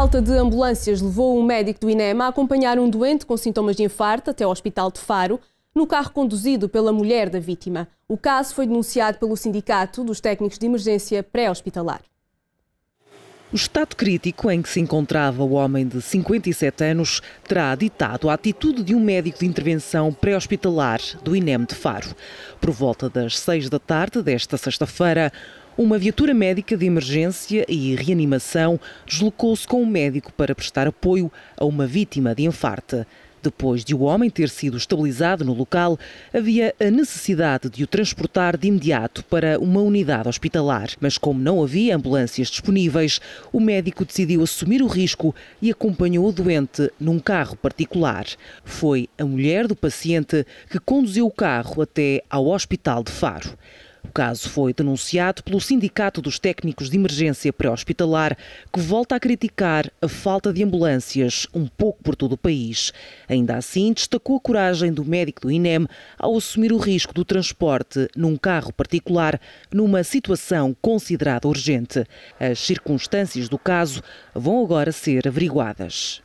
falta de ambulâncias levou um médico do INEMA a acompanhar um doente com sintomas de infarto até ao Hospital de Faro, no carro conduzido pela mulher da vítima. O caso foi denunciado pelo Sindicato dos Técnicos de Emergência Pré-Hospitalar. O estado crítico em que se encontrava o homem de 57 anos terá ditado a atitude de um médico de intervenção pré-hospitalar do INEM de Faro. Por volta das 6 da tarde desta sexta-feira, uma viatura médica de emergência e reanimação deslocou-se com o um médico para prestar apoio a uma vítima de infarto. Depois de o homem ter sido estabilizado no local, havia a necessidade de o transportar de imediato para uma unidade hospitalar. Mas, como não havia ambulâncias disponíveis, o médico decidiu assumir o risco e acompanhou o doente num carro particular. Foi a mulher do paciente que conduziu o carro até ao Hospital de Faro. O caso foi denunciado pelo Sindicato dos Técnicos de Emergência Pré-Hospitalar, que volta a criticar a falta de ambulâncias um pouco por todo o país. Ainda assim, destacou a coragem do médico do INEM ao assumir o risco do transporte num carro particular numa situação considerada urgente. As circunstâncias do caso vão agora ser averiguadas.